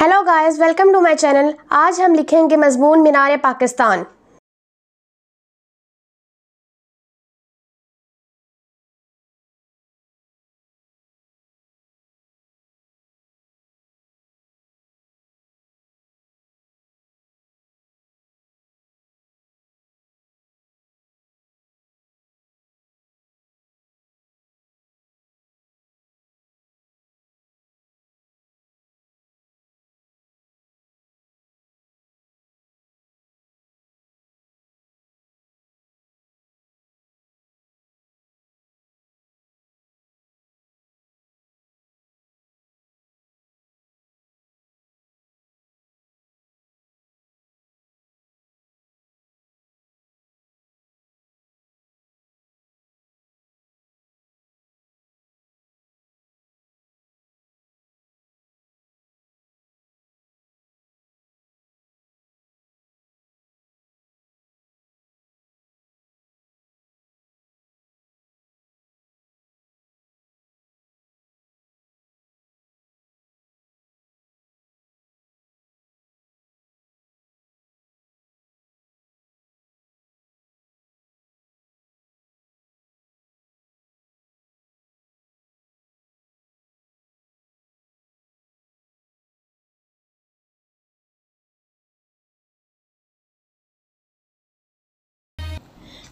hello guys welcome to my channel आज हम लिखेंगे मजमून मीनार पाकिस्तान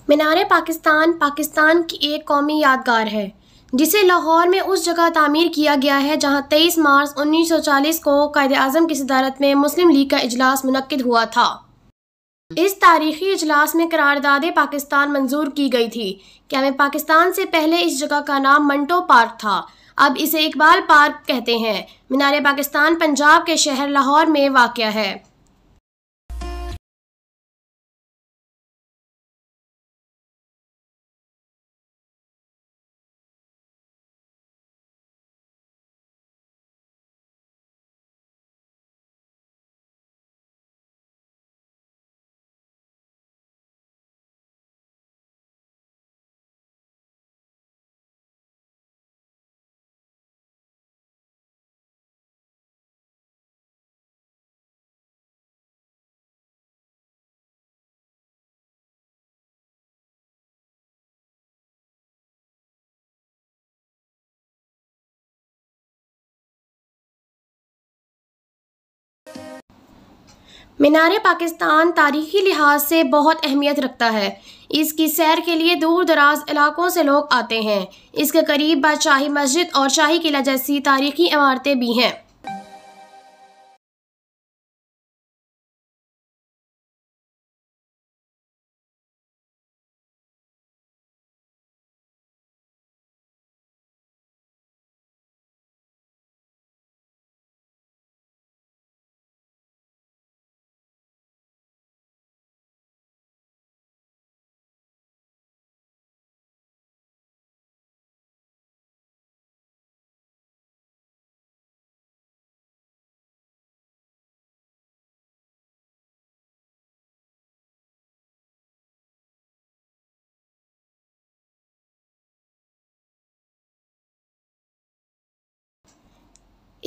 मीनार पाकिस्तान पाकिस्तान की एक कौमी यादगार है जिसे लाहौर में उस जगह तामीर किया गया है जहां 23 मार्च 1940 को कायद अजम की सदारत में मुस्लिम लीग का अजलास मनद हुआ था इस तारीखी अजलास में करारदाद पाकिस्तान मंजूर की गई थी क्या मैं पाकिस्तान से पहले इस जगह का नाम मंटो पार्क था अब इसे इकबाल पार्क कहते हैं मीनार पाकिस्तान पंजाब के शहर लाहौर में वाक़ है मीनार पाकिस्तान तारीखी लिहाज से बहुत अहमियत रखता है इसकी सैर के लिए दूर दराज इलाकों से लोग आते हैं इसके करीब शाही मस्जिद और शाही किला जैसी तारीखी इमारतें भी हैं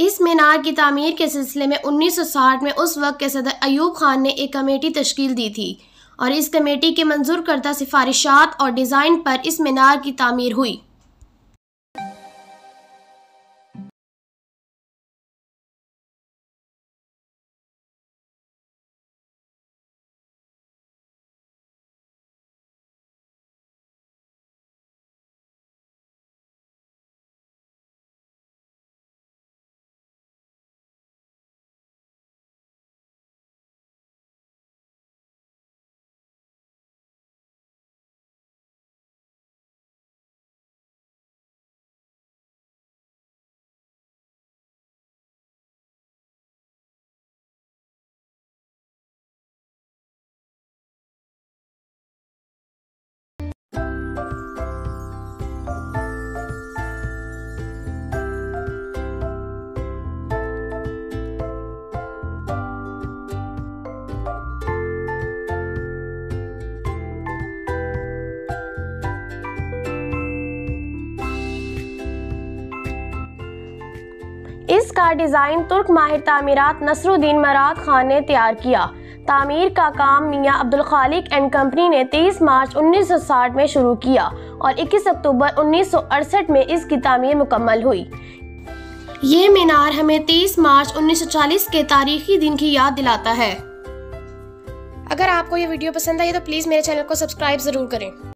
इस मीनार की तमीर के सिलसिले में 1960 में उस वक्त के सदर अयूब खान ने एक कमेटी तश्कील दी थी और इस कमेटी के मंजूर करदा सिफारिशात और डिज़ाइन पर इस मीनार की तमीर हुई का डिज़ाइन तुर्क माहिर तमीरत नसरुद्दीन मराद खान ने तैयार किया तामीर का काम मियाँ अब्दुल खालिक एंड कंपनी ने 30 मार्च 1960 में शुरू किया और 21 अक्टूबर 1968 में इसकी तामीर मुकम्मल हुई ये मीनार हमें 30 मार्च 1940 के तारीखी दिन की याद दिलाता है अगर आपको ये वीडियो पसंद आई तो प्लीज़ मेरे चैनल को सब्सक्राइब ज़रूर करें